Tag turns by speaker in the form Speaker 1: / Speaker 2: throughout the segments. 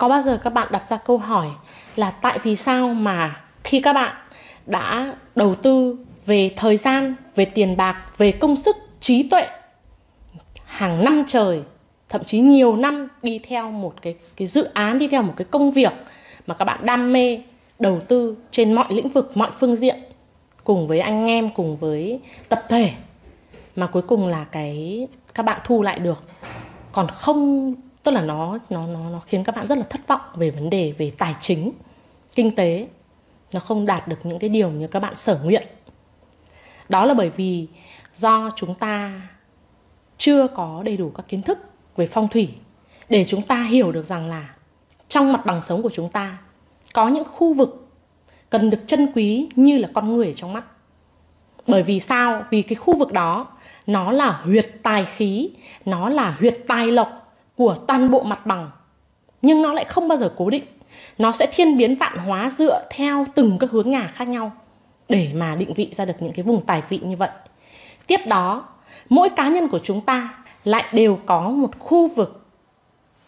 Speaker 1: có bao giờ các bạn đặt ra câu hỏi là tại vì sao mà khi các bạn đã đầu tư về thời gian về tiền bạc về công sức trí tuệ hàng năm trời thậm chí nhiều năm đi theo một cái cái dự án đi theo một cái công việc mà các bạn đam mê đầu tư trên mọi lĩnh vực mọi phương diện cùng với anh em cùng với tập thể mà cuối cùng là cái các bạn thu lại được còn không tức là nó nó nó nó khiến các bạn rất là thất vọng về vấn đề về tài chính kinh tế nó không đạt được những cái điều như các bạn sở nguyện đó là bởi vì do chúng ta chưa có đầy đủ các kiến thức về phong thủy để chúng ta hiểu được rằng là trong mặt bằng sống của chúng ta có những khu vực cần được trân quý như là con người trong mắt bởi vì sao vì cái khu vực đó nó là huyệt tài khí nó là huyệt tài lộc của toàn bộ mặt bằng nhưng nó lại không bao giờ cố định nó sẽ thiên biến vạn hóa dựa theo từng các hướng nhà khác nhau để mà định vị ra được những cái vùng tài vị như vậy tiếp đó mỗi cá nhân của chúng ta lại đều có một khu vực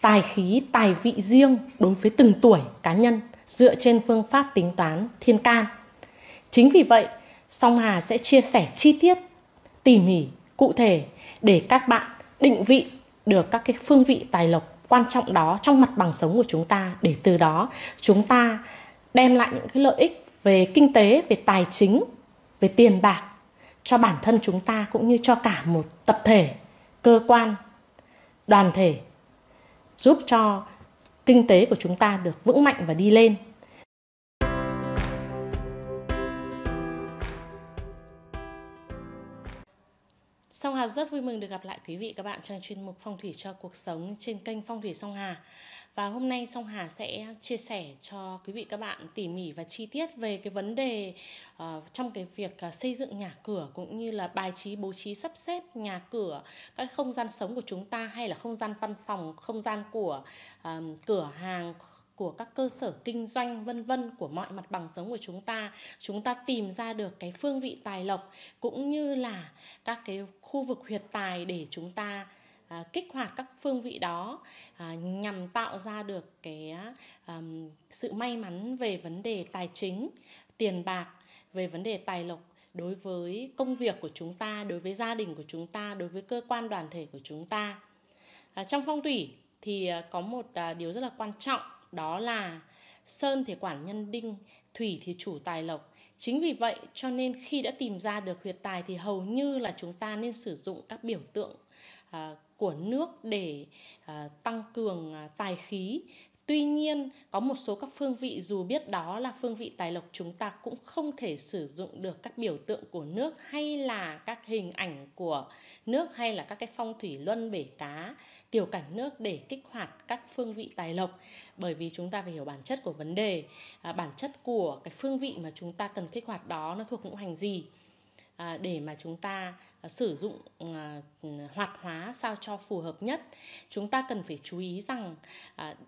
Speaker 1: tài khí tài vị riêng đối với từng tuổi cá nhân dựa trên phương pháp tính toán thiên can chính vì vậy song hà sẽ chia sẻ chi tiết tỉ mỉ cụ thể để các bạn định vị được các cái phương vị tài lộc quan trọng đó trong mặt bằng sống của chúng ta để từ đó chúng ta đem lại những cái lợi ích về kinh tế, về tài chính, về tiền bạc cho bản thân chúng ta cũng như cho cả một tập thể, cơ quan, đoàn thể giúp cho kinh tế của chúng ta được vững mạnh và đi lên Song Hà rất vui mừng được gặp lại quý vị các bạn trong chuyên mục Phong thủy cho cuộc sống trên kênh Phong thủy Song Hà. Và hôm nay Song Hà sẽ chia sẻ cho quý vị các bạn tỉ mỉ và chi tiết về cái vấn đề uh, trong cái việc uh, xây dựng nhà cửa cũng như là bài trí bố trí sắp xếp nhà cửa, các không gian sống của chúng ta hay là không gian văn phòng, không gian của uh, cửa hàng, của các cơ sở kinh doanh vân vân của mọi mặt bằng sống của chúng ta chúng ta tìm ra được cái phương vị tài lộc cũng như là các cái khu vực huyệt tài để chúng ta à, kích hoạt các phương vị đó à, nhằm tạo ra được cái à, sự may mắn về vấn đề tài chính tiền bạc về vấn đề tài lộc đối với công việc của chúng ta đối với gia đình của chúng ta đối với cơ quan đoàn thể của chúng ta trong phong thủy thì có một điều rất là quan trọng đó là sơn thì quản nhân đinh thủy thì chủ tài lộc Chính vì vậy cho nên khi đã tìm ra được huyệt tài thì hầu như là chúng ta nên sử dụng các biểu tượng à, của nước để à, tăng cường à, tài khí Tuy nhiên, có một số các phương vị dù biết đó là phương vị tài lộc chúng ta cũng không thể sử dụng được các biểu tượng của nước hay là các hình ảnh của nước hay là các cái phong thủy luân bể cá, tiểu cảnh nước để kích hoạt các phương vị tài lộc bởi vì chúng ta phải hiểu bản chất của vấn đề, à, bản chất của cái phương vị mà chúng ta cần kích hoạt đó nó thuộc ngũ hành gì. À, để mà chúng ta à, sử dụng à, hoạt hóa sao cho phù hợp nhất chúng ta cần phải chú ý rằng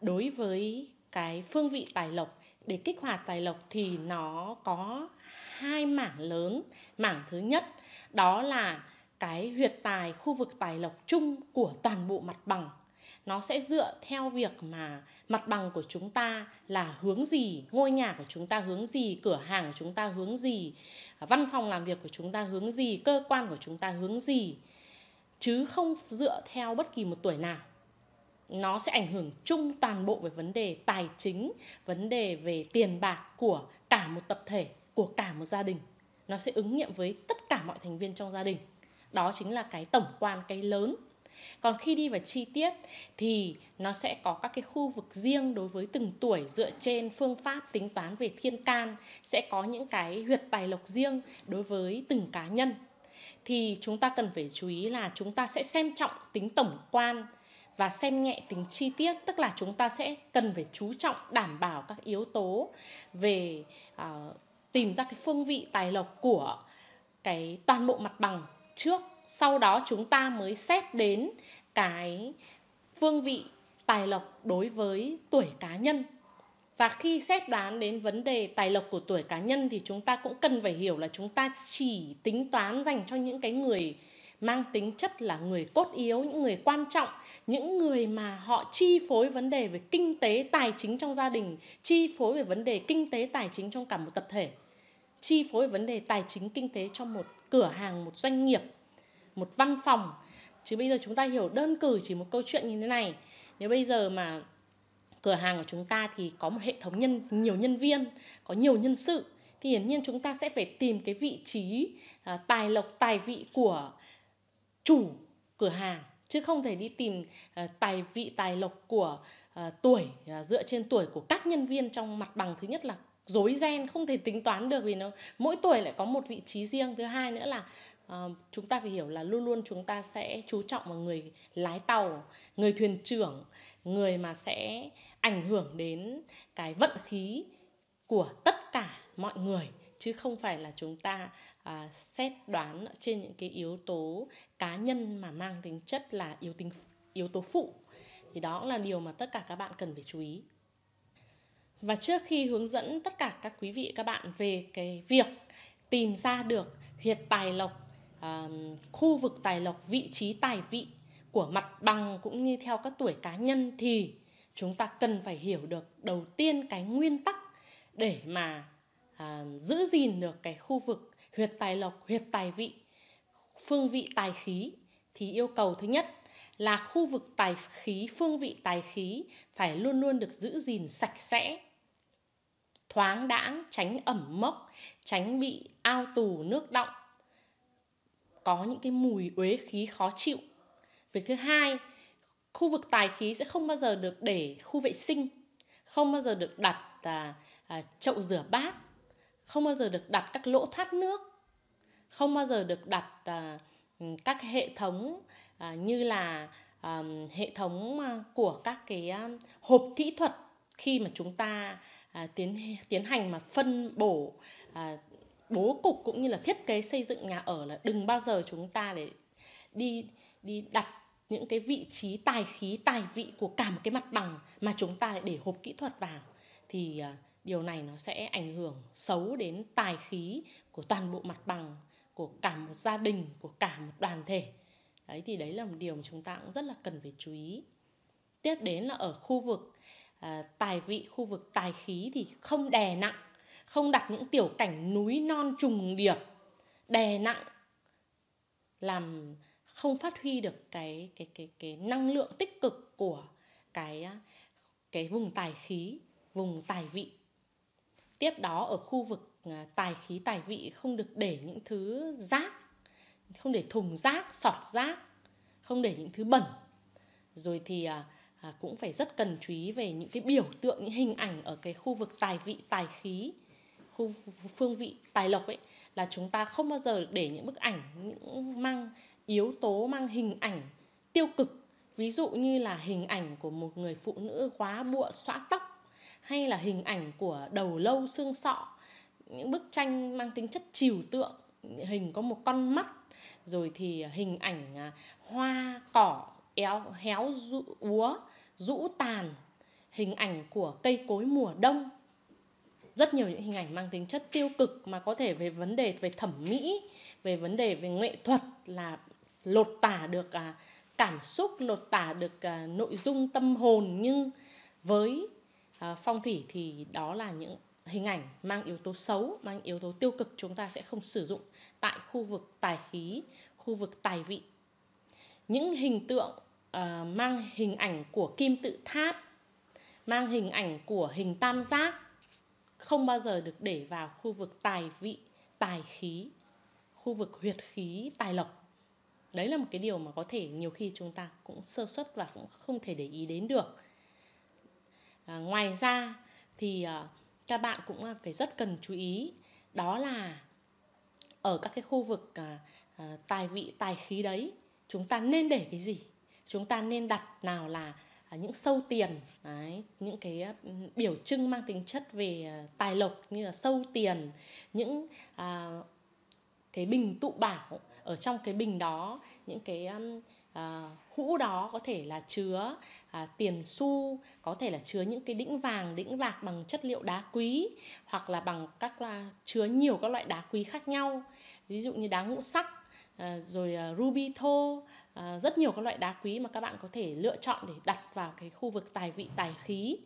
Speaker 1: đối với cái phương vị tài lộc để kích hoạt tài lộc thì nó có hai mảng lớn mảng thứ nhất đó là cái huyệt tài khu vực tài lộc chung của toàn bộ mặt bằng nó sẽ dựa theo việc mà mặt bằng của chúng ta là hướng gì ngôi nhà của chúng ta hướng gì cửa hàng của chúng ta hướng gì văn phòng làm việc của chúng ta hướng gì cơ quan của chúng ta hướng gì chứ không dựa theo bất kỳ một tuổi nào nó sẽ ảnh hưởng chung toàn bộ về vấn đề tài chính vấn đề về tiền bạc của cả một tập thể của cả một gia đình nó sẽ ứng nghiệm với tất cả mọi thành viên trong gia đình đó chính là cái tổng quan cái lớn còn khi đi vào chi tiết thì nó sẽ có các cái khu vực riêng đối với từng tuổi dựa trên phương pháp tính toán về thiên can sẽ có những cái huyệt tài lộc riêng đối với từng cá nhân thì chúng ta cần phải chú ý là chúng ta sẽ xem trọng tính tổng quan và xem nhẹ tính chi tiết tức là chúng ta sẽ cần phải chú trọng đảm bảo các yếu tố về uh, tìm ra cái phương vị tài lộc của cái toàn bộ mặt bằng trước sau đó chúng ta mới xét đến cái phương vị tài lộc đối với tuổi cá nhân và khi xét đoán đến vấn đề tài lộc của tuổi cá nhân thì chúng ta cũng cần phải hiểu là chúng ta chỉ tính toán dành cho những cái người mang tính chất là người cốt yếu những người quan trọng những người mà họ chi phối vấn đề về kinh tế tài chính trong gia đình chi phối về vấn đề kinh tế tài chính trong cả một tập thể chi phối về vấn đề tài chính kinh tế trong một cửa hàng một doanh nghiệp một văn phòng chứ bây giờ chúng ta hiểu đơn cử chỉ một câu chuyện như thế này nếu bây giờ mà cửa hàng của chúng ta thì có một hệ thống nhân nhiều nhân viên có nhiều nhân sự thì hiển nhiên chúng ta sẽ phải tìm cái vị trí à, tài lộc tài vị của chủ cửa hàng chứ không thể đi tìm à, tài vị tài lộc của à, tuổi à, dựa trên tuổi của các nhân viên trong mặt bằng thứ nhất là dối ren không thể tính toán được vì nó mỗi tuổi lại có một vị trí riêng thứ hai nữa là Ờ, chúng ta phải hiểu là luôn luôn chúng ta sẽ chú trọng vào người lái tàu người thuyền trưởng người mà sẽ ảnh hưởng đến cái vận khí của tất cả mọi người chứ không phải là chúng ta à, xét đoán trên những cái yếu tố cá nhân mà mang tính chất là yếu tính yếu tố phụ thì đó cũng là điều mà tất cả các bạn cần phải chú ý và trước khi hướng dẫn tất cả các quý vị các bạn về cái việc tìm ra được huyệt tài lộc khu vực tài lộc vị trí tài vị của mặt bằng cũng như theo các tuổi cá nhân thì chúng ta cần phải hiểu được đầu tiên cái nguyên tắc để mà à, giữ gìn được cái khu vực huyệt tài lộc huyệt tài vị phương vị tài khí thì yêu cầu thứ nhất là khu vực tài khí phương vị tài khí phải luôn luôn được giữ gìn sạch sẽ thoáng đãng tránh ẩm mốc tránh bị ao tù nước động có những cái mùi uế khí khó chịu việc thứ hai khu vực tài khí sẽ không bao giờ được để khu vệ sinh không bao giờ được đặt à, à, chậu rửa bát không bao giờ được đặt các lỗ thoát nước không bao giờ được đặt à, ừ, các hệ thống à, như là à, hệ thống à, của các cái à, hộp kỹ thuật khi mà chúng ta à, tiến tiến hành mà phân bổ à, bố cục cũng như là thiết kế xây dựng nhà ở là đừng bao giờ chúng ta để đi đi đặt những cái vị trí tài khí tài vị của cả một cái mặt bằng mà chúng ta lại để hộp kỹ thuật vào thì à, điều này nó sẽ ảnh hưởng xấu đến tài khí của toàn bộ mặt bằng của cả một gia đình của cả một đoàn thể đấy thì đấy là một điều mà chúng ta cũng rất là cần phải chú ý tiếp đến là ở khu vực à, tài vị khu vực tài khí thì không đè nặng không đặt những tiểu cảnh núi non trùng điệp đè nặng làm không phát huy được cái cái cái cái năng lượng tích cực của cái cái vùng tài khí vùng tài vị tiếp đó ở khu vực à, tài khí tài vị không được để những thứ rác không để thùng rác sọt rác không để những thứ bẩn rồi thì à, à, cũng phải rất cần chú ý về những cái biểu tượng những hình ảnh ở cái khu vực tài vị tài khí phương vị tài lộc ấy là chúng ta không bao giờ để những bức ảnh những mang yếu tố mang hình ảnh tiêu cực ví dụ như là hình ảnh của một người phụ nữ quá bụa xõa tóc hay là hình ảnh của đầu lâu xương sọ những bức tranh mang tính chất trừu tượng hình có một con mắt rồi thì hình ảnh à, hoa cỏ éo héo rũ úa rũ tàn hình ảnh của cây cối mùa đông rất nhiều những hình ảnh mang tính chất tiêu cực mà có thể về vấn đề về thẩm mỹ về vấn đề về nghệ thuật là lột tả được à, cảm xúc lột tả được à, nội dung tâm hồn nhưng với à, phong thủy thì đó là những hình ảnh mang yếu tố xấu mang yếu tố tiêu cực chúng ta sẽ không sử dụng tại khu vực tài khí khu vực tài vị những hình tượng mang hình ảnh của kim tự tháp mang hình ảnh của hình tam giác không bao giờ được để vào khu vực tài vị tài khí khu vực huyệt khí tài lộc đấy là một cái điều mà có thể nhiều khi chúng ta cũng sơ xuất và cũng không thể để ý đến được à, ngoài ra thì à, các bạn cũng à, phải rất cần chú ý đó là ở các cái khu vực à, à, tài vị tài khí đấy chúng ta nên để cái gì chúng ta nên đặt nào là À, những sâu tiền đấy, những cái à, biểu trưng mang tính chất về à, tài lộc như là sâu tiền những à, cái bình tụ bảo ở trong cái bình đó những cái à, hũ đó có thể là chứa à, tiền xu có thể là chứa những cái đĩnh vàng đĩnh bạc bằng chất liệu đá quý hoặc là bằng các là chứa nhiều các loại đá quý khác nhau ví dụ như đá ngũ sắc Ờ, rồi ờ, ruby thô ờ, rất nhiều các loại đá quý mà các bạn có thể lựa chọn để đặt vào cái khu vực tài vị tài khí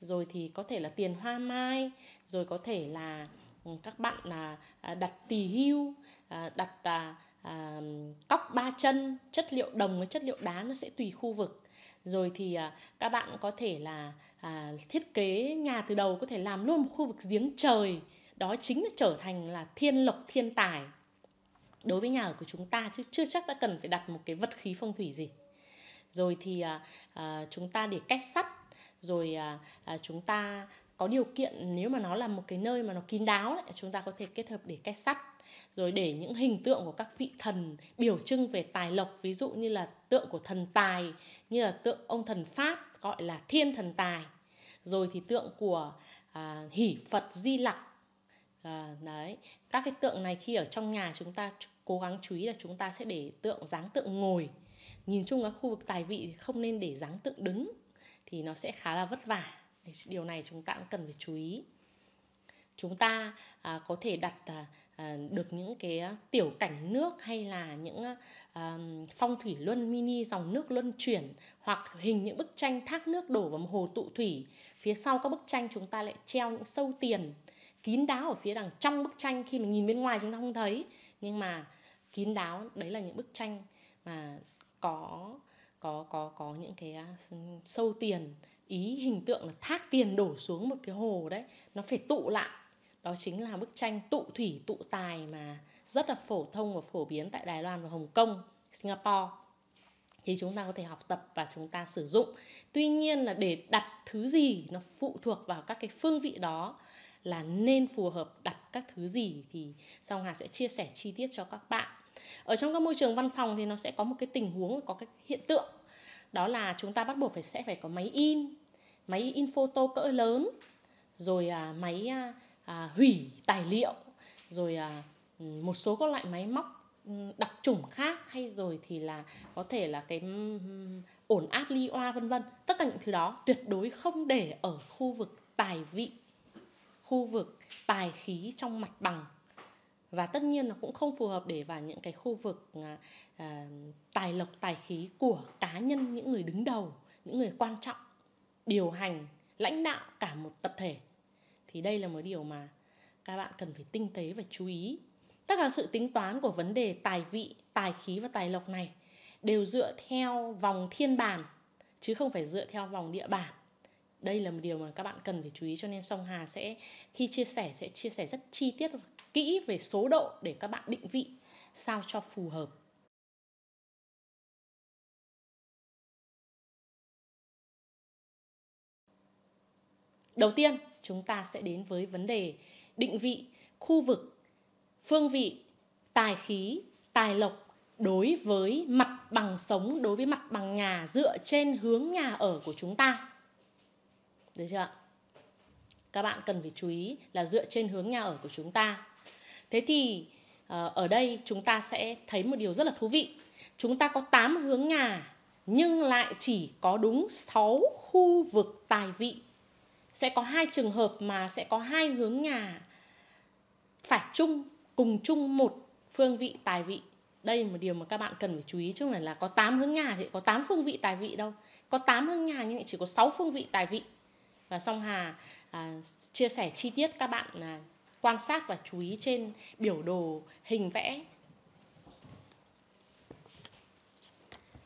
Speaker 1: rồi thì có thể là tiền hoa mai rồi có thể là ừ, các bạn là à, đặt tỳ hưu à, đặt à, à, cóc ba chân chất liệu đồng với chất liệu đá nó sẽ tùy khu vực rồi thì các bạn có thể là thiết kế nhà từ đầu có thể làm luôn một khu vực giếng trời đó chính là trở thành là thiên lộc thiên tài đối với nhà ở của chúng ta chứ chưa chắc đã cần phải đặt một cái vật khí phong thủy gì rồi thì à, à, chúng ta để cách sắt rồi à, à, chúng ta có điều kiện nếu mà nó là một cái nơi mà nó kín đáo ấy, chúng ta có thể kết hợp để cách sắt rồi để những hình tượng của các vị thần biểu trưng về tài lộc ví dụ như là tượng của thần tài như là tượng ông thần phát gọi là thiên thần tài rồi thì tượng của à, hỷ phật di lặc à, đấy các cái tượng này khi ở trong nhà chúng ta cố gắng chú ý là chúng ta sẽ để tượng dáng tượng ngồi nhìn chung các khu vực tài vị thì không nên để dáng tượng đứng thì nó sẽ khá là vất vả điều này chúng ta cũng cần phải chú ý chúng ta à, có thể đặt à, à, được những cái tiểu cảnh nước hay là những à, phong thủy luân mini dòng nước luân chuyển hoặc hình những bức tranh thác nước đổ vào một hồ tụ thủy phía sau các bức tranh chúng ta lại treo những sâu tiền kín đáo ở phía đằng trong bức tranh khi mà nhìn bên ngoài chúng ta không thấy nhưng mà kín đáo đấy là những bức tranh mà có có có có những cái à, sâu tiền ý hình tượng là thác tiền đổ xuống một cái hồ đấy nó phải tụ lại đó chính là bức tranh tụ thủy tụ tài mà rất là phổ thông và phổ biến tại Đài Loan và Hồng Kông, Singapore thì chúng ta có thể học tập và chúng ta sử dụng. Tuy nhiên là để đặt thứ gì nó phụ thuộc vào các cái phương vị đó là nên phù hợp đặt các thứ gì thì Song Hà sẽ chia sẻ chi tiết cho các bạn. Ở trong các môi trường văn phòng thì nó sẽ có một cái tình huống có cái hiện tượng đó là chúng ta bắt buộc phải sẽ phải có máy in, máy in photo cỡ lớn, rồi à, máy à, à, hủy tài liệu, rồi à, một số các loại máy móc đặc trùng khác hay rồi thì là có thể là cái ổn áp ly oa vân vân tất cả những thứ đó tuyệt đối không để ở khu vực tài vị khu vực tài khí trong mặt bằng và tất nhiên nó cũng không phù hợp để vào những cái khu vực à, à, tài lộc tài khí của cá nhân những người đứng đầu những người quan trọng điều hành lãnh đạo cả một tập thể thì đây là một điều mà các bạn cần phải tinh tế và chú ý tất cả sự tính toán của vấn đề tài vị tài khí và tài lộc này đều dựa theo vòng thiên bản chứ không phải dựa theo vòng địa bản đây là một điều mà các bạn cần phải chú ý cho nên song hà sẽ khi chia sẻ sẽ chia sẻ rất chi tiết và kỹ về số độ để các bạn định vị sao cho phù hợp đầu tiên chúng ta sẽ đến với vấn đề định vị khu vực phương vị tài khí tài lộc đối với mặt bằng sống đối với mặt bằng nhà dựa trên hướng nhà ở của chúng ta được chưa ạ? Các bạn cần phải chú ý là dựa trên hướng nhà ở của chúng ta. Thế thì ờ, ở đây chúng ta sẽ thấy một điều rất là thú vị. Chúng ta có 8 hướng nhà nhưng lại chỉ có đúng 6 khu vực tài vị. Sẽ có hai trường hợp mà sẽ có hai hướng nhà phải chung cùng chung một phương vị tài vị. Đây là một điều mà các bạn cần phải chú ý chứ không phải là có 8 hướng nhà thì có 8 phương vị tài vị đâu. Có 8 hướng nhà nhưng lại chỉ có 6 phương vị tài vị và Song Hà à, chia sẻ chi tiết các bạn à, quan sát và chú ý trên biểu đồ hình vẽ.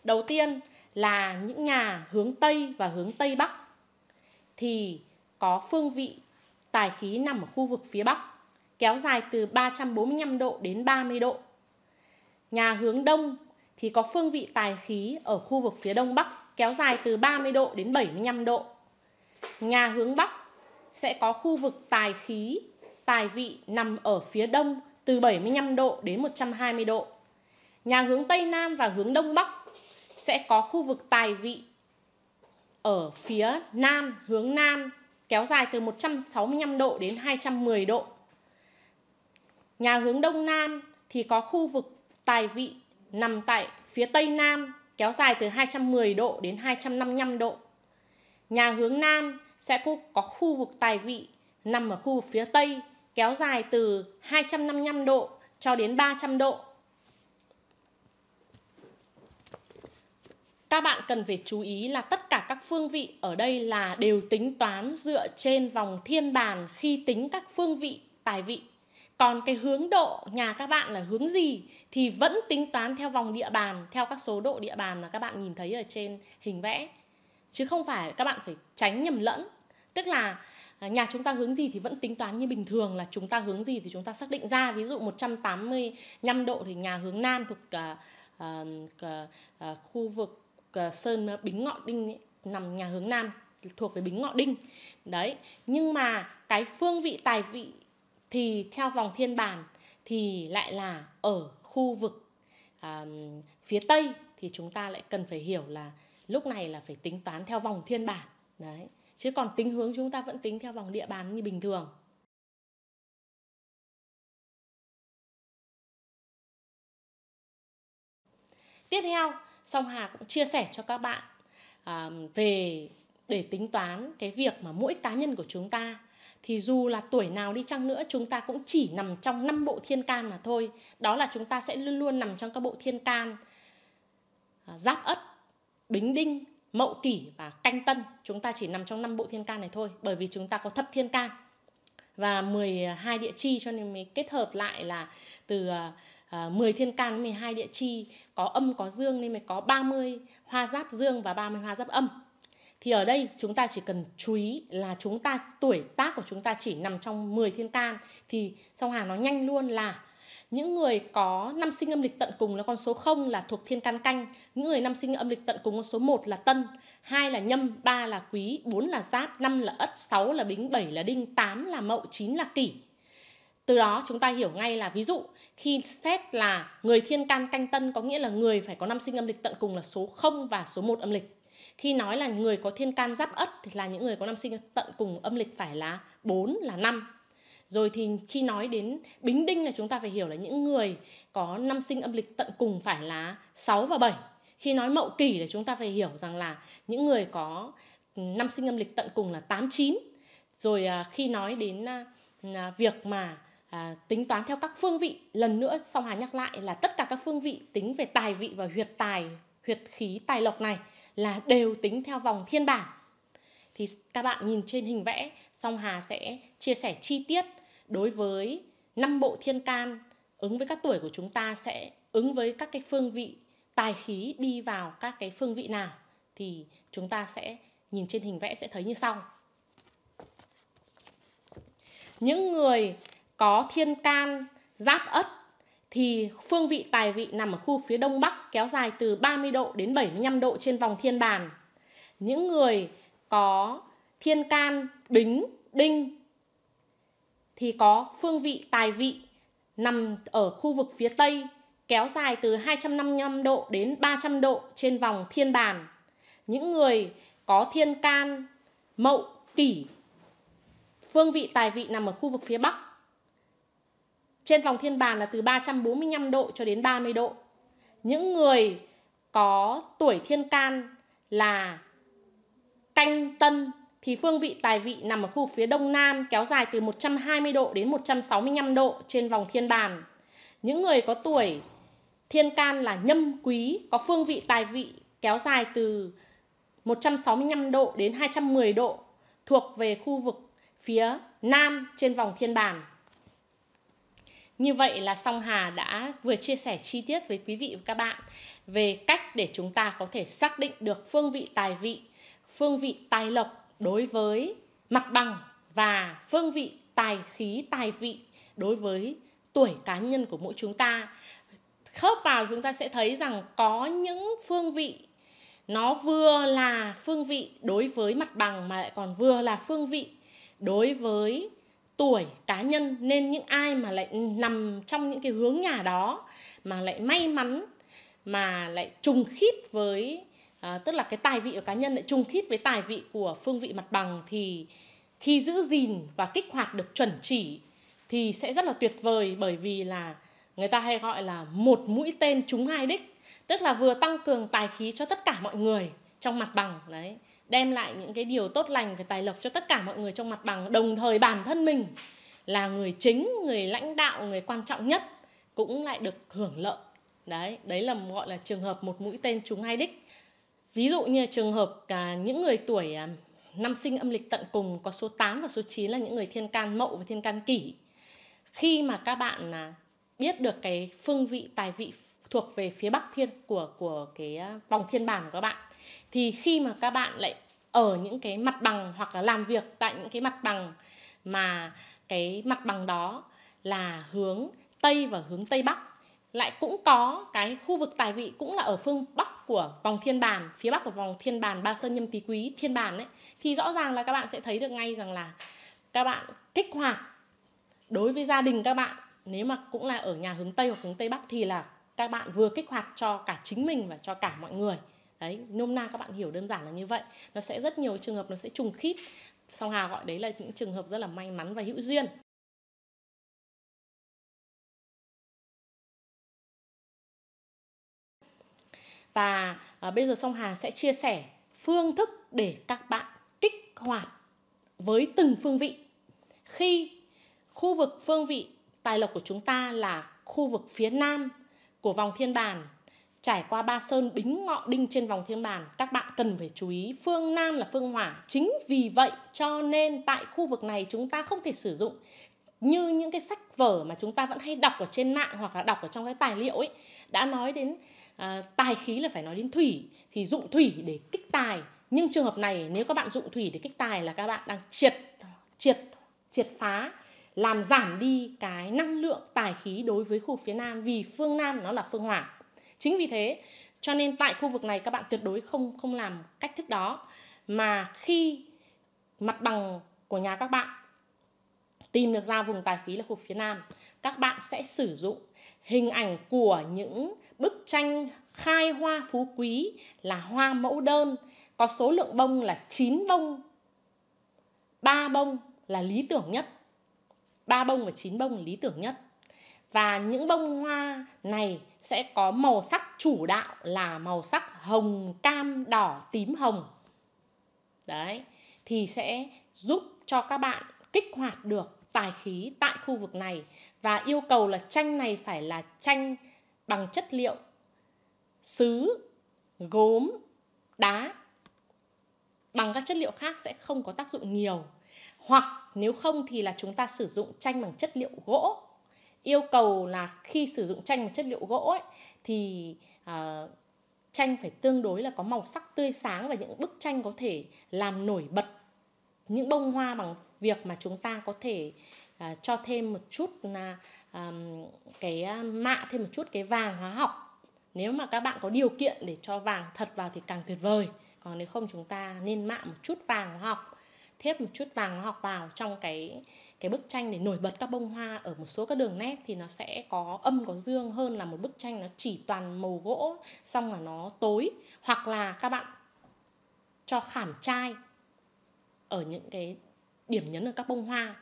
Speaker 1: Đầu tiên là những nhà hướng Tây và hướng Tây Bắc thì có phương vị tài khí nằm ở khu vực phía Bắc kéo dài từ 345 độ đến 30 độ. Nhà hướng Đông thì có phương vị tài khí ở khu vực phía Đông Bắc kéo dài từ 30 độ đến 75 độ Nhà hướng Bắc sẽ có khu vực tài khí, tài vị nằm ở phía đông từ 75 độ đến 120 độ. Nhà hướng Tây Nam và hướng Đông Bắc sẽ có khu vực tài vị ở phía Nam, hướng Nam kéo dài từ 165 độ đến 210 độ. Nhà hướng Đông Nam thì có khu vực tài vị nằm tại phía Tây Nam kéo dài từ 210 độ đến 255 độ. Nhà hướng Nam sẽ có khu vực tài vị nằm ở khu vực phía Tây kéo dài từ 255 độ cho đến 300 độ. Các bạn cần phải chú ý là tất cả các phương vị ở đây là đều tính toán dựa trên vòng thiên bàn khi tính các phương vị tài vị. Còn cái hướng độ nhà các bạn là hướng gì thì vẫn tính toán theo vòng địa bàn, theo các số độ địa bàn mà các bạn nhìn thấy ở trên hình vẽ chứ không phải các bạn phải tránh nhầm lẫn tức là à, nhà chúng ta hướng gì thì vẫn tính toán như bình thường là chúng ta hướng gì thì chúng ta xác định ra ví dụ 185 độ thì nhà hướng nam thuộc uh, uh, uh, khu vực uh, sơn bính ngọ đinh ấy, nằm nhà hướng nam thuộc về bính ngọ đinh đấy nhưng mà cái phương vị tài vị thì theo vòng thiên bàn thì lại là ở khu vực uh, phía tây thì chúng ta lại cần phải hiểu là lúc này là phải tính toán theo vòng thiên bản đấy chứ còn tính hướng chúng ta vẫn tính theo vòng địa bàn như bình thường tiếp theo song hà cũng chia sẻ cho các bạn à, về để tính toán cái việc mà mỗi cá nhân của chúng ta thì dù là tuổi nào đi chăng nữa chúng ta cũng chỉ nằm trong năm bộ thiên can mà thôi đó là chúng ta sẽ luôn luôn nằm trong các bộ thiên can à, giáp ất Bính Đinh, Mậu Kỷ và Canh Tân. Chúng ta chỉ nằm trong năm bộ thiên can này thôi bởi vì chúng ta có thập thiên can và 12 địa chi cho nên mới kết hợp lại là từ 10 ờ, ờ, thiên can 12 địa chi có âm có dương nên mới có 30 hoa giáp dương và 30 hoa giáp âm. Thì ở đây chúng ta chỉ cần chú ý là chúng ta tuổi tác của chúng ta chỉ nằm trong 10 thiên can thì song hàng nó nhanh luôn là những người có năm sinh âm lịch tận cùng là con số 0 là thuộc thiên can canh những người năm sinh âm lịch tận cùng con số 1 là tân hai là nhâm ba là quý bốn là giáp năm là ất sáu là bính bảy là đinh tám là mậu chín là kỷ từ đó chúng ta hiểu ngay là ví dụ khi xét là người thiên can canh tân có nghĩa là người phải có năm sinh âm lịch tận cùng là số 0 và số 1 âm lịch. Khi nói là người có thiên can giáp ất thì là những người có năm sinh tận cùng âm lịch phải là 4 là 5 rồi thì khi nói đến bính đinh là chúng ta phải hiểu là những người có năm sinh âm lịch tận cùng phải là 6 và 7 khi nói mậu kỷ là chúng ta phải hiểu rằng là những người có ừ, năm sinh âm lịch tận cùng là 89 rồi à, khi nói đến à, à, việc mà tính toán theo các phương vị lần nữa song hà nhắc lại là tất cả các phương vị tính về tài vị và huyệt tài huyệt khí tài lộc này là đều tính theo vòng thiên bản thì các bạn nhìn trên hình vẽ song hà sẽ chia sẻ chi tiết đối với năm bộ thiên can ứng với các tuổi của chúng ta sẽ ứng với các cái phương vị tài khí đi vào các cái phương vị nào thì chúng ta sẽ nhìn trên hình vẽ sẽ thấy như sau. Những người có thiên can giáp ất thì phương vị tài vị nằm ở khu phía đông bắc kéo dài từ 30 độ đến 75 độ trên vòng thiên bàn. Những người có thiên can bính, đinh thì có phương vị tài vị nằm ở khu vực phía Tây kéo dài từ 255 độ đến 300 độ trên vòng thiên bàn. Những người có thiên can, mậu, kỷ, phương vị tài vị nằm ở khu vực phía Bắc. Trên vòng thiên bàn là từ 345 độ cho đến 30 độ. Những người có tuổi thiên can là canh tân thì phương vị tài vị nằm ở khu phía đông nam kéo dài từ 120 độ đến 165 độ trên vòng thiên bàn. Những người có tuổi thiên can là nhâm quý có phương vị tài vị kéo dài từ 165 độ đến 210 độ thuộc về khu vực phía nam trên vòng thiên bàn. Như vậy là Song Hà đã vừa chia sẻ chi tiết với quý vị và các bạn về cách để chúng ta có thể xác định được phương vị tài vị, phương vị tài lộc đối với mặt bằng và phương vị tài khí tài vị đối với tuổi cá nhân của mỗi chúng ta khớp vào chúng ta sẽ thấy rằng có những phương vị nó vừa là phương vị đối với mặt bằng mà lại còn vừa là phương vị đối với tuổi cá nhân nên những ai mà lại nằm trong những cái hướng nhà đó mà lại may mắn mà lại trùng khít với à, tức là cái tài vị của cá nhân lại trùng khít với tài vị của phương vị mặt bằng thì khi giữ gìn và kích hoạt được chuẩn chỉ thì sẽ rất là tuyệt vời bởi vì là người ta hay gọi là một mũi tên trúng hai đích tức là vừa tăng cường tài khí cho tất cả mọi người trong mặt bằng đấy đem lại những cái điều tốt lành về tài lộc cho tất cả mọi người trong mặt bằng đồng thời bản thân mình là người chính người lãnh đạo người quan trọng nhất cũng lại được hưởng lợi đấy đấy là gọi là trường hợp một mũi tên trúng hai đích Ví dụ như trường hợp cả những người tuổi à, năm sinh âm lịch tận cùng có số 8 và số 9 là những người thiên can mậu và thiên can kỷ. Khi mà các bạn à, biết được cái phương vị tài vị thuộc về phía bắc thiên của của cái à, vòng thiên bản của các bạn thì khi mà các bạn lại ở những cái mặt bằng hoặc là làm việc tại những cái mặt bằng mà cái mặt bằng đó là hướng tây và hướng tây bắc lại cũng có cái khu vực tài vị cũng là ở phương bắc của vòng thiên bàn phía bắc của vòng thiên bàn ba sơn nhâm tý quý thiên bàn ấy thì rõ ràng là các bạn sẽ thấy được ngay rằng là các bạn kích hoạt đối với gia đình các bạn nếu mà cũng là ở nhà hướng tây hoặc hướng tây bắc thì là các bạn vừa kích hoạt cho cả chính mình và cho cả mọi người đấy nôm na các bạn hiểu đơn giản là như vậy nó sẽ rất nhiều trường hợp nó sẽ trùng khít song hà gọi đấy là những trường hợp rất là may mắn và hữu duyên và à, bây giờ song hà sẽ chia sẻ phương thức để các bạn kích hoạt với từng phương vị khi khu vực phương vị tài lộc của chúng ta là khu vực phía nam của vòng thiên bàn trải qua ba sơn bính ngọ đinh trên vòng thiên bàn các bạn cần phải chú ý phương nam là phương hỏa chính vì vậy cho nên tại khu vực này chúng ta không thể sử dụng như những cái sách vở mà chúng ta vẫn hay đọc ở trên mạng hoặc là đọc ở trong cái tài liệu ấy đã nói đến Ờ, tài khí là phải nói đến thủy thì dụng thủy để kích tài nhưng trường hợp này nếu các bạn dụng thủy để kích tài là các bạn đang triệt triệt triệt phá làm giảm đi cái năng lượng tài khí đối với khu phía nam vì phương nam nó là phương hỏa chính vì thế cho nên tại khu vực này các bạn tuyệt đối không không làm cách thức đó mà khi mặt bằng của nhà các bạn tìm được ra vùng tài khí là khu phía nam các bạn sẽ sử dụng hình ảnh của những bức tranh khai hoa phú quý là hoa mẫu đơn có số lượng bông là 9 bông. 3 bông là lý tưởng nhất. 3 bông và 9 bông là lý tưởng nhất. Và những bông hoa này sẽ có màu sắc chủ đạo là màu sắc hồng, cam, đỏ, tím, hồng. Đấy, thì sẽ giúp cho các bạn kích hoạt được tài khí tại khu vực này và yêu cầu là tranh này phải là tranh bằng chất liệu sứ, gốm, đá bằng các chất liệu khác sẽ không có tác dụng nhiều. Hoặc nếu không thì là chúng ta sử dụng tranh bằng chất liệu gỗ. Yêu cầu là khi sử dụng tranh bằng chất liệu gỗ ấy, thì uh, à, tranh phải tương đối là có màu sắc tươi sáng và những bức tranh có thể làm nổi bật những bông hoa bằng việc mà chúng ta có thể uh, cho thêm một chút là uh, cái à, mạ thêm một chút cái vàng hóa học nếu mà các bạn có điều kiện để cho vàng thật vào thì càng tuyệt vời còn nếu không chúng ta nên mạ một chút vàng hóa học thêm một chút vàng hóa học vào trong cái cái bức tranh để nổi bật các bông hoa ở một số các đường nét thì nó sẽ có âm có dương hơn là một bức tranh nó chỉ toàn màu gỗ xong là nó tối hoặc là các bạn cho khảm trai ở những cái điểm nhấn ở các bông hoa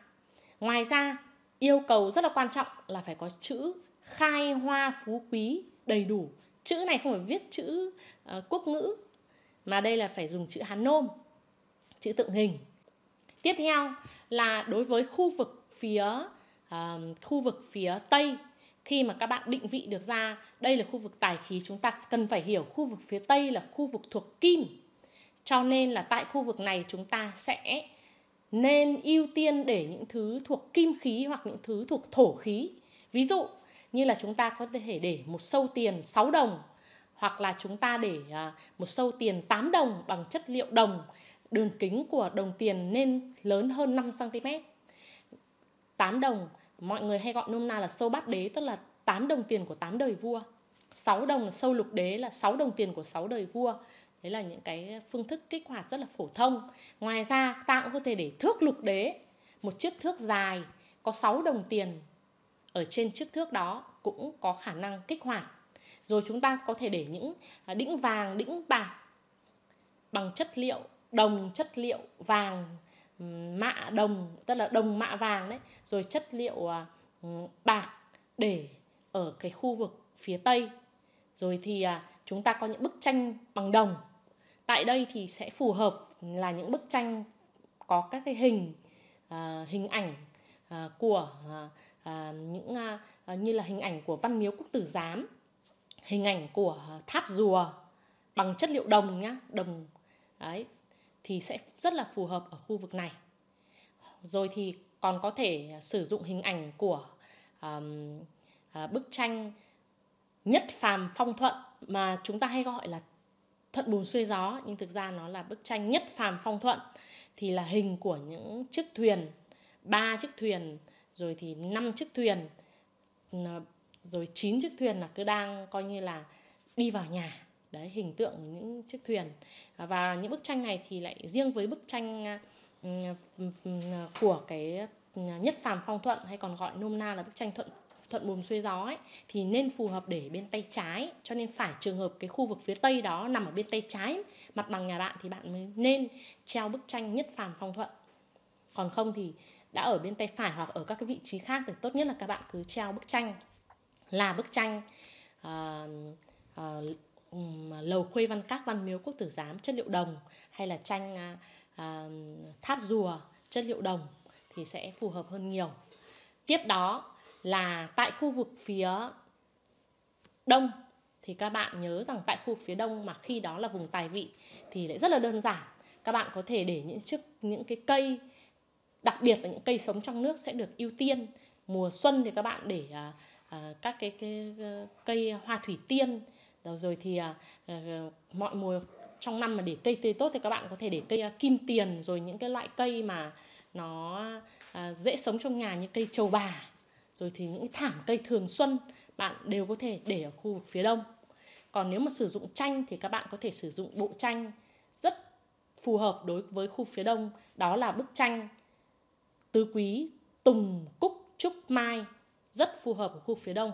Speaker 1: ngoài ra yêu cầu rất là quan trọng là phải có chữ khai hoa phú quý đầy đủ chữ này không phải viết chữ uh, quốc ngữ mà đây là phải dùng chữ hán nôm chữ tượng hình tiếp theo là đối với khu vực phía uh, khu vực phía tây khi mà các bạn định vị được ra đây là khu vực tài khí chúng ta cần phải hiểu khu vực phía tây là khu vực thuộc kim cho nên là tại khu vực này chúng ta sẽ nên ưu tiên để những thứ thuộc kim khí hoặc những thứ thuộc thổ khí. Ví dụ như là chúng ta có thể để một sâu tiền 6 đồng hoặc là chúng ta để à, một sâu tiền 8 đồng bằng chất liệu đồng. Đường kính của đồng tiền nên lớn hơn 5 cm. 8 đồng mọi người hay gọi nôm na là sâu bát đế tức là 8 đồng tiền của 8 đời vua. 6 đồng là sâu lục đế là 6 đồng tiền của 6 đời vua đấy là những cái phương thức kích hoạt rất là phổ thông ngoài ra ta cũng có thể để thước lục đế một chiếc thước dài có 6 đồng tiền ở trên chiếc thước đó cũng có khả năng kích hoạt rồi chúng ta có thể để những à, đĩnh vàng đĩnh bạc bằng chất liệu đồng chất liệu vàng mạ đồng tức là đồng mạ vàng đấy rồi chất liệu à, bạc để ở cái khu vực phía tây rồi thì à, chúng ta có những bức tranh bằng đồng tại đây thì sẽ phù hợp là những bức tranh có các cái hình à, hình ảnh à, của à, à những à, à, như là hình ảnh của văn miếu quốc tử giám hình ảnh của tháp rùa bằng chất liệu đồng nhá đồng đấy thì sẽ rất là phù hợp ở khu vực này rồi thì còn có thể sử dụng hình ảnh của um, à, bức tranh nhất phàm phong thuận mà chúng ta hay gọi là thuận bùn xuôi gió nhưng thực ra nó là bức tranh nhất phàm phong thuận thì là hình của những chiếc thuyền ba chiếc thuyền rồi thì năm chiếc thuyền rồi chín chiếc thuyền là cứ đang coi như là đi vào nhà đấy hình tượng những chiếc thuyền và những bức tranh này thì lại riêng với bức tranh của cái nhất phàm phong thuận hay còn gọi nôm na là bức tranh thuận thuận buồm xuôi gió ấy, thì nên phù hợp để bên tay trái cho nên phải trường hợp cái khu vực phía tây đó nằm ở bên tay trái mặt bằng nhà bạn thì bạn mới nên treo bức tranh nhất phàm phong thuận còn không thì đã ở bên tay phải hoặc ở các cái vị trí khác thì tốt nhất là các bạn cứ treo bức tranh là bức tranh uh, uh, lầu khuê văn các văn miếu quốc tử giám chất liệu đồng hay là tranh uh, tháp rùa chất liệu đồng thì sẽ phù hợp hơn nhiều tiếp đó là tại khu vực phía đông thì các bạn nhớ rằng tại khu phía đông mà khi đó là vùng tài vị thì lại rất là đơn giản các bạn có thể để những chiếc những cái cây đặc biệt là những cây sống trong nước sẽ được ưu tiên mùa xuân thì các bạn để à, à các cái, cái, cái cây hoa thủy tiên rồi, thì à, à, mọi mùa trong năm mà để cây tươi tốt thì các bạn có thể để cây à, kim tiền rồi những cái loại cây mà nó à, dễ sống trong nhà như cây trầu bà rồi thì những thảm cây thường xuân bạn đều có thể để ở khu vực phía đông còn nếu mà sử dụng tranh thì các bạn có thể sử dụng bộ tranh rất phù hợp đối với khu phía đông đó là bức tranh tứ quý tùng cúc trúc mai rất phù hợp ở khu phía đông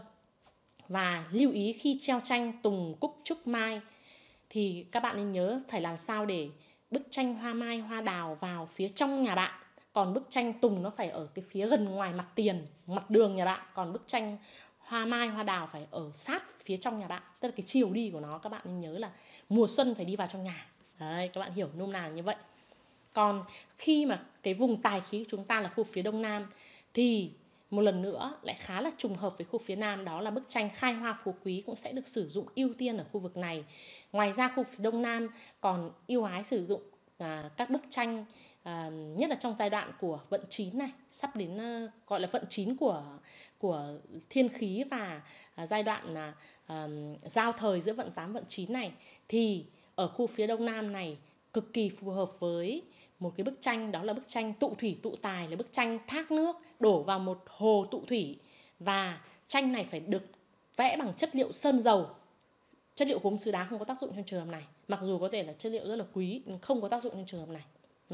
Speaker 1: và lưu ý khi treo tranh tùng cúc trúc mai thì các bạn nên nhớ phải làm sao để bức tranh hoa mai hoa đào vào phía trong nhà bạn còn bức tranh tùng nó phải ở cái phía gần ngoài mặt tiền mặt đường nhà bạn còn bức tranh hoa mai hoa đào phải ở sát phía trong nhà bạn tức là cái chiều đi của nó các bạn nên nhớ là mùa xuân phải đi vào trong nhà đấy các bạn hiểu nôm na như vậy còn khi mà cái vùng tài khí của chúng ta là khu phía đông nam thì một lần nữa lại khá là trùng hợp với khu phía nam đó là bức tranh khai hoa phú quý cũng sẽ được sử dụng ưu tiên ở khu vực này ngoài ra khu phía đông nam còn yêu ái sử dụng à, các bức tranh nhất là trong giai đoạn của vận chín này sắp đến gọi là vận chín của của thiên khí và à, giai đoạn là giao thời giữa vận 8 vận 9 này thì ở khu phía đông nam này cực kỳ phù hợp với một cái bức tranh đó là bức tranh tụ thủy tụ tài là bức tranh thác nước đổ vào một hồ tụ thủy và tranh này phải được vẽ bằng chất liệu sơn dầu chất liệu gốm sứ đá không có tác dụng trong trường hợp này mặc dù có thể là chất liệu rất là quý nhưng không có tác dụng trong trường hợp này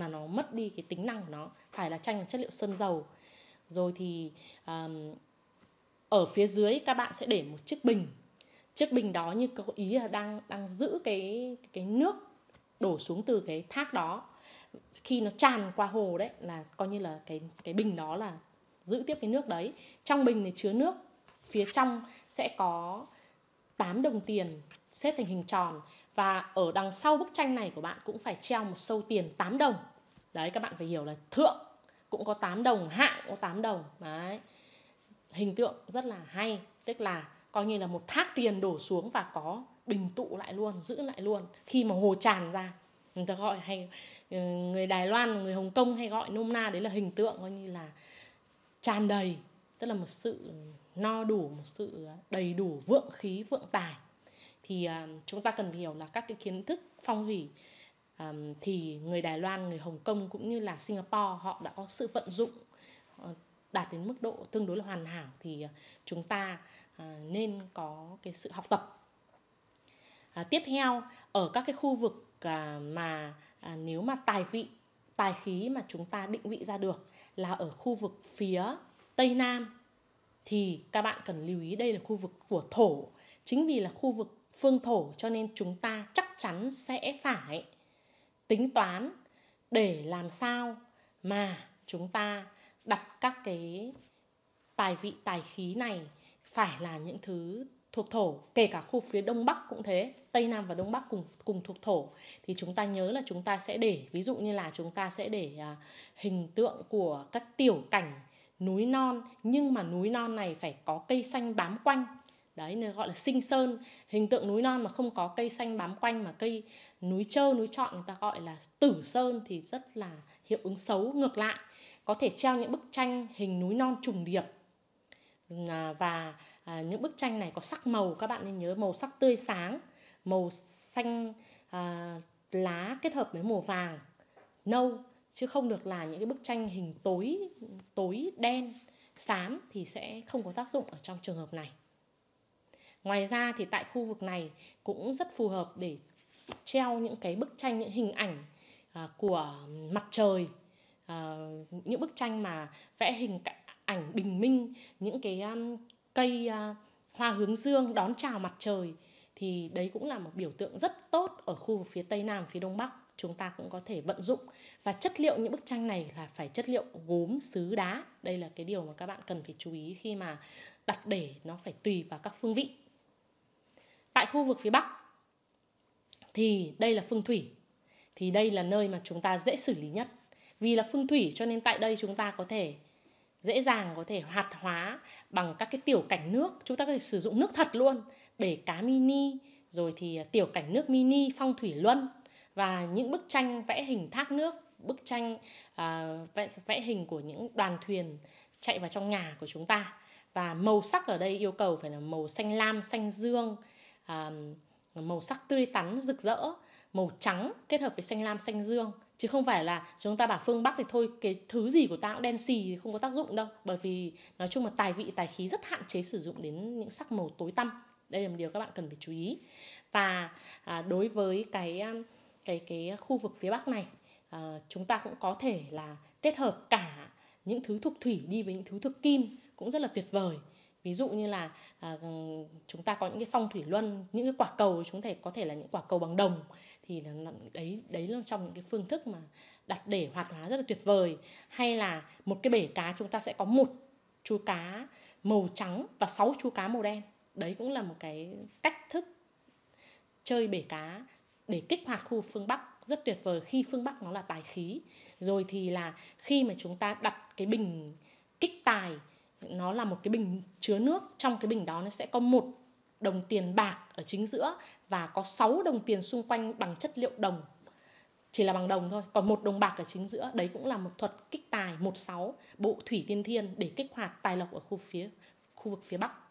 Speaker 1: mà nó mất đi cái tính năng của nó phải là tranh chất liệu sơn dầu rồi thì um, ở phía dưới các bạn sẽ để một chiếc bình chiếc bình đó như có ý là đang đang giữ cái cái nước đổ xuống từ cái thác đó khi nó tràn qua hồ đấy là coi như là cái cái bình đó là giữ tiếp cái nước đấy trong bình này chứa nước phía trong sẽ có 8 đồng tiền xếp thành hình tròn và ở đằng sau bức tranh này của bạn cũng phải treo một sâu tiền 8 đồng đấy các bạn phải hiểu là thượng cũng có 8 đồng hạng cũng có 8 đồng đấy hình tượng rất là hay tức là coi như là một thác tiền đổ xuống và có bình tụ lại luôn giữ lại luôn khi mà hồ tràn ra người ta gọi hay ừ, người Đài Loan người Hồng Kông hay gọi nôm na đấy là hình tượng coi như là tràn đầy tức là một sự no đủ một sự đầy đủ vượng khí vượng tài thì à, chúng ta cần hiểu là các cái kiến thức phong thủy thì người Đài Loan, người Hồng Kông cũng như là Singapore họ đã có sự vận dụng ờ, đạt đến mức độ tương đối là hoàn hảo thì ờ, chúng ta ờ, nên có cái sự học tập. À, tiếp theo ở các cái khu vực à, mà à, nếu mà tài vị tài khí mà chúng ta định vị ra được là ở khu vực phía tây nam thì các bạn cần lưu ý đây là khu vực của thổ chính vì là khu vực phương thổ cho nên chúng ta chắc chắn sẽ phải tính toán để làm sao mà chúng ta đặt các cái tài vị tài khí này phải là những thứ thuộc thổ kể cả khu phía đông bắc cũng thế tây nam và đông bắc cùng cùng thuộc thổ thì chúng ta nhớ là chúng ta sẽ để ví dụ như là chúng ta sẽ để à, hình tượng của các tiểu cảnh núi non nhưng mà núi non này phải có cây xanh bám quanh đấy nên gọi là sinh sơn hình tượng núi non mà không có cây xanh bám quanh mà cây núi trơ núi trọi người ta gọi là tử sơn thì rất là hiệu ứng xấu ngược lại có thể treo những bức tranh hình núi non trùng điệp à, và à, những bức tranh này có sắc màu các bạn nên nhớ màu sắc tươi sáng màu xanh à, lá kết hợp với màu vàng nâu chứ không được là những cái bức tranh hình tối tối đen xám thì sẽ không có tác dụng ở trong trường hợp này ngoài ra thì tại khu vực này cũng rất phù hợp để treo những cái bức tranh những hình ảnh à, của mặt trời à, những bức tranh mà vẽ hình ảnh bình minh những cái cây hoa hướng dương đón chào mặt trời thì đấy cũng là một biểu tượng rất tốt ở khu vực phía tây nam phía đông bắc chúng ta cũng có thể vận dụng và chất liệu những bức tranh này là phải chất liệu gốm sứ đá đây là cái điều mà các bạn cần phải chú ý khi mà đặt để nó phải tùy vào các phương vị tại khu vực phía bắc thì đây là phương thủy thì đây là nơi mà chúng ta dễ xử lý nhất vì là phương thủy cho nên tại đây chúng ta có thể dễ dàng có thể hoạt hóa bằng các cái tiểu cảnh nước chúng ta có thể sử dụng nước thật luôn bể cá mini rồi thì à, tiểu cảnh nước mini phong thủy luân và những bức tranh vẽ hình thác nước bức tranh à, vẽ, vẽ hình của những đoàn thuyền chạy vào trong nhà của chúng ta và màu sắc ở đây yêu cầu phải là màu xanh lam xanh dương à, màu sắc tươi tắn rực rỡ màu trắng kết hợp với xanh lam xanh dương chứ không phải là chúng ta bảo phương bắc thì thôi cái thứ gì của ta cũng đen xì thì không có tác dụng đâu bởi vì nói chung là tài vị tài khí rất hạn chế sử dụng đến những sắc màu tối tăm đây là một điều các bạn cần phải chú ý và à, đối với cái à, cái cái khu vực phía bắc này à, chúng ta cũng có thể là kết hợp cả những thứ thuộc thủy đi với những thứ thuộc kim cũng rất là tuyệt vời ví dụ như là à, chúng ta có những cái phong thủy luân những cái quả cầu chúng thể có thể là những quả cầu bằng đồng thì là đấy đấy là trong những cái phương thức mà đặt để hoạt hóa rất là tuyệt vời hay là một cái bể cá chúng ta sẽ có một chú cá màu trắng và sáu chú cá màu đen đấy cũng là một cái cách thức chơi bể cá để kích hoạt khu phương bắc rất tuyệt vời khi phương bắc nó là tài khí rồi thì là khi mà chúng ta đặt cái bình kích tài nó là một cái bình chứa nước trong cái bình đó nó sẽ có một đồng tiền bạc ở chính giữa và có 6 đồng tiền xung quanh bằng chất liệu đồng chỉ là bằng đồng thôi còn một đồng bạc ở chính giữa đấy cũng là một thuật kích tài 16 bộ thủy tiên thiên để kích hoạt tài lộc ở khu phía khu vực phía bắc